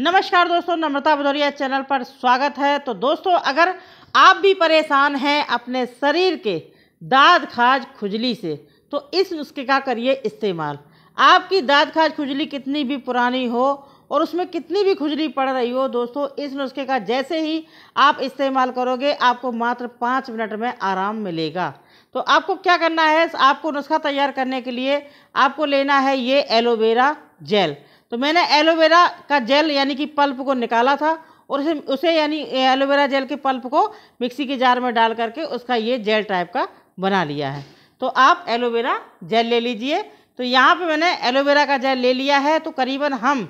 नमस्कार दोस्तों नम्रता भदौरिया चैनल पर स्वागत है तो दोस्तों अगर आप भी परेशान हैं अपने शरीर के दाद खाज खुजली से तो इस नुस्खे का करिए इस्तेमाल आपकी दाद खाज खुजली कितनी भी पुरानी हो और उसमें कितनी भी खुजली पड़ रही हो दोस्तों इस नुस्खे का जैसे ही आप इस्तेमाल करोगे आपको मात्र पाँच मिनट में आराम मिलेगा तो आपको क्या करना है आपको नुस्खा तैयार करने के लिए आपको लेना है ये एलोवेरा जेल तो मैंने एलोवेरा का जेल यानी कि पल्प को निकाला था और उसे उसे यानी एलोवेरा जेल के पल्प को मिक्सी के जार में डाल करके उसका ये जेल टाइप का बना लिया है तो आप एलोवेरा जेल ले लीजिए तो यहाँ पे मैंने एलोवेरा का जेल ले लिया है तो करीबन हम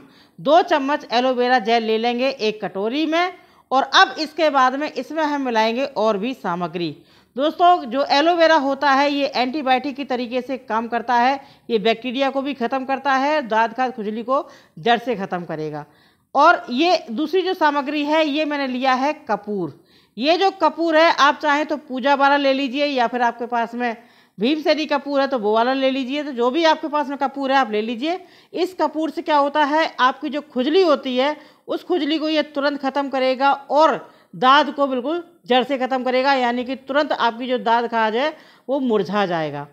दो चम्मच एलोवेरा जेल ले लेंगे एक कटोरी में और अब इसके बाद में इसमें हम मिलाएंगे और भी सामग्री दोस्तों जो एलोवेरा होता है ये एंटीबायोटिक के तरीके से काम करता है ये बैक्टीरिया को भी ख़त्म करता है दाद खाद खुजली को जड़ से ख़त्म करेगा और ये दूसरी जो सामग्री है ये मैंने लिया है कपूर ये जो कपूर है आप चाहें तो पूजा वाला ले लीजिए या फिर आपके पास में भीमसेनी कपूर है तो वो वाला ले लीजिए तो जो भी आपके पास में कपूर है आप ले लीजिए इस कपूर से क्या होता है आपकी जो खुजली होती है उस खुजली को ये तुरंत ख़त्म करेगा और दाद को बिल्कुल जड़ से ख़त्म करेगा यानी कि तुरंत आपकी जो दाद खाज है वो मुरझा जाएगा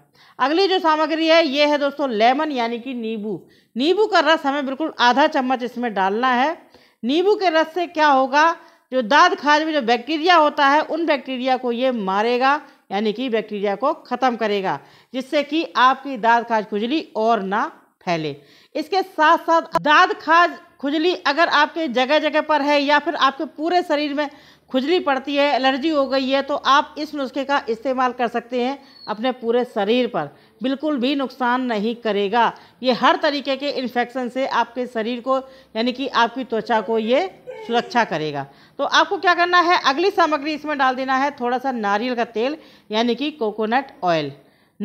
अगली जो सामग्री है ये है दोस्तों लेमन यानी कि नींबू नींबू का रस हमें बिल्कुल आधा चम्मच इसमें डालना है नींबू के रस से क्या होगा जो दाद खाज में जो बैक्टीरिया होता है उन बैक्टीरिया को ये मारेगा यानी कि बैक्टीरिया को ख़त्म करेगा जिससे कि आपकी दाद खाज खुजली और ना फैले इसके साथ साथ दाद खाज खुजली अगर आपके जगह जगह पर है या फिर आपके पूरे शरीर में खुजली पड़ती है एलर्जी हो गई है तो आप इस नुस्खे का इस्तेमाल कर सकते हैं अपने पूरे शरीर पर बिल्कुल भी नुकसान नहीं करेगा ये हर तरीके के इन्फेक्शन से आपके शरीर को यानी कि आपकी त्वचा को ये सुरक्षा करेगा तो आपको क्या करना है अगली सामग्री इसमें डाल देना है थोड़ा सा नारियल का तेल यानी कि कोकोनट ऑयल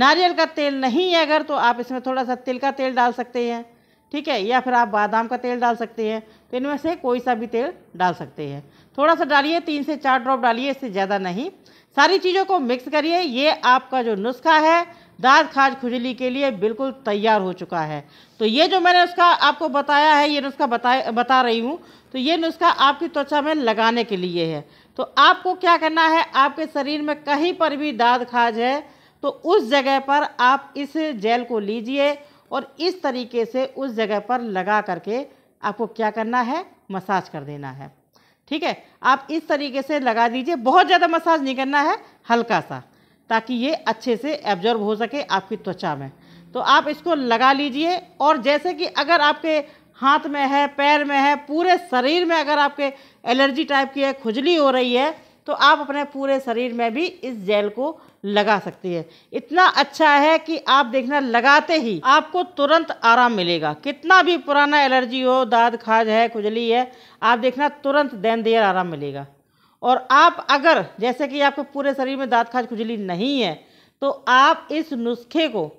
नारियल का तेल नहीं है अगर तो आप इसमें थोड़ा सा तिल का तेल डाल सकते हैं ठीक है या फिर आप बादाम का तेल डाल सकते हैं तो इनमें से कोई सा भी तेल डाल सकते हैं थोड़ा सा डालिए तीन से चार ड्रॉप डालिए इससे ज़्यादा नहीं सारी चीज़ों को मिक्स करिए ये आपका जो नुस्खा है दाद खाज खुजली के लिए बिल्कुल तैयार हो चुका है तो ये जो मैंने उसका आपको बताया है ये नुस्खा बताया बता रही हूँ तो ये नुस्खा आपकी त्वचा में लगाने के लिए है तो आपको क्या करना है आपके शरीर में कहीं पर भी दाद खाज है तो उस जगह पर आप इस जेल को लीजिए और इस तरीके से उस जगह पर लगा करके आपको क्या करना है मसाज कर देना है ठीक है आप इस तरीके से लगा दीजिए बहुत ज़्यादा मसाज नहीं करना है हल्का सा ताकि ये अच्छे से एब्जॉर्ब हो सके आपकी त्वचा में तो आप इसको लगा लीजिए और जैसे कि अगर आपके हाथ में है पैर में है पूरे शरीर में अगर आपके एलर्जी टाइप की है खुजली हो रही है तो आप अपने पूरे शरीर में भी इस जेल को लगा सकती है इतना अच्छा है कि आप देखना लगाते ही आपको तुरंत आराम मिलेगा कितना भी पुराना एलर्जी हो दाद खाज है खुजली है आप देखना तुरंत दैन देर आराम मिलेगा और आप अगर जैसे कि आपके पूरे शरीर में दाद खाज खुजली नहीं है तो आप इस नुस्खे को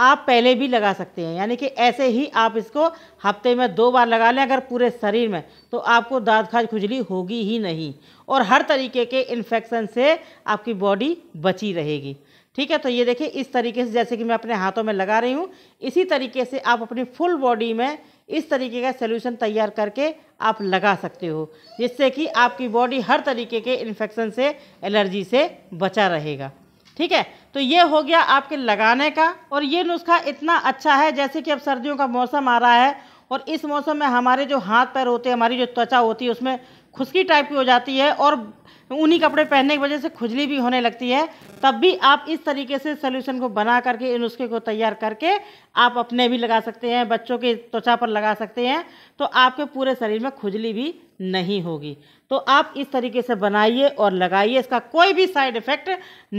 आप पहले भी लगा सकते हैं यानी कि ऐसे ही आप इसको हफ्ते में दो बार लगा लें अगर पूरे शरीर में तो आपको दाद खाज खुजली होगी ही नहीं और हर तरीके के इन्फेक्शन से आपकी बॉडी बची रहेगी ठीक है तो ये देखिए इस तरीके से जैसे कि मैं अपने हाथों में लगा रही हूँ इसी तरीके से आप अपनी फुल बॉडी में इस तरीके का सोल्यूशन तैयार करके आप लगा सकते हो जिससे कि आपकी बॉडी हर तरीके के इन्फेक्शन से एलर्जी से बचा रहेगा ठीक है तो ये हो गया आपके लगाने का और ये नुस्खा इतना अच्छा है जैसे कि अब सर्दियों का मौसम आ रहा है और इस मौसम में हमारे जो हाथ पैर होते हैं हमारी जो त्वचा होती है उसमें खुशकी टाइप की हो जाती है और उन्हीं कपड़े पहनने की वजह से खुजली भी होने लगती है तब भी आप इस तरीके से सोल्यूशन को बना करके इन नुस्खे को तैयार करके आप अपने भी लगा सकते हैं बच्चों के त्वचा पर लगा सकते हैं तो आपके पूरे शरीर में खुजली भी नहीं होगी तो आप इस तरीके से बनाइए और लगाइए इसका कोई भी साइड इफ़ेक्ट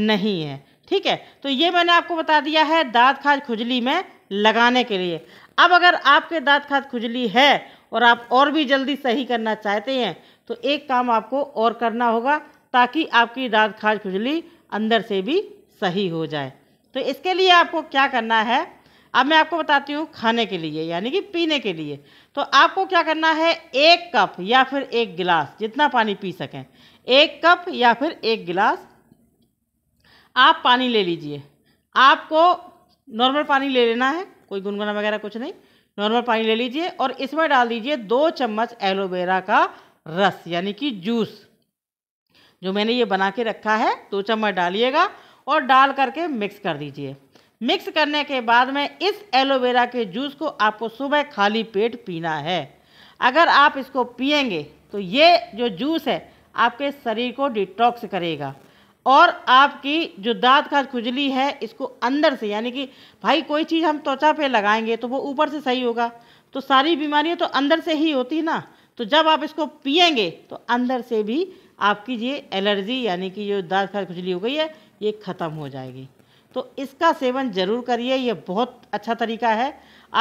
नहीं है ठीक है तो ये मैंने आपको बता दिया है दाँत खाद खुजली में लगाने के लिए अब अगर आपके दाँत खाद खुजली है और आप और भी जल्दी सही करना चाहते हैं तो एक काम आपको और करना होगा ताकि आपकी दाँत खाज खुजली अंदर से भी सही हो जाए तो इसके लिए आपको क्या करना है अब मैं आपको बताती हूँ खाने के लिए यानी कि पीने के लिए तो आपको क्या करना है एक कप या फिर एक गिलास जितना पानी पी सकें एक कप या फिर एक गिलास आप पानी ले लीजिए आपको नॉर्मल पानी ले लेना है कोई गुनगुना वगैरह कुछ नहीं नॉर्मल पानी ले लीजिए और इसमें डाल दीजिए दो चम्मच एलोवेरा का रस यानी कि जूस जो मैंने ये बना के रखा है दो चम्मच डालिएगा और डाल करके मिक्स कर दीजिए मिक्स करने के बाद में इस एलोवेरा के जूस को आपको सुबह खाली पेट पीना है अगर आप इसको पियेंगे तो ये जो जूस है आपके शरीर को डिटॉक्स करेगा और आपकी जो दांत का खुजली है इसको अंदर से यानी कि भाई कोई चीज़ हम त्वचा पे लगाएंगे तो वो ऊपर से सही होगा तो सारी बीमारियां तो अंदर से ही होती ना तो जब आप इसको पियेंगे तो अंदर से भी आपकी ये एलर्जी यानी कि जो दाँत खाद खुजली हो गई है ये ख़त्म हो जाएगी तो इसका सेवन ज़रूर करिए ये बहुत अच्छा तरीका है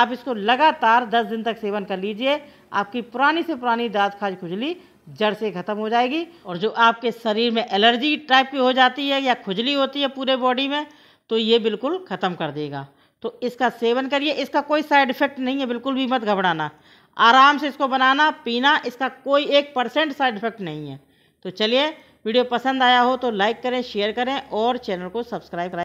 आप इसको लगातार 10 दिन तक सेवन कर लीजिए आपकी पुरानी से पुरानी दाँत खाज खुजली जड़ से ख़त्म हो जाएगी और जो आपके शरीर में एलर्जी टाइप की हो जाती है या खुजली होती है पूरे बॉडी में तो ये बिल्कुल ख़त्म कर देगा तो इसका सेवन करिए इसका कोई साइड इफ़ेक्ट नहीं है बिल्कुल भी मत घबराना आराम से इसको बनाना पीना इसका कोई एक परसेंट साइड इफेक्ट नहीं है तो चलिए वीडियो पसंद आया हो तो लाइक करें शेयर करें और चैनल को सब्सक्राइब करें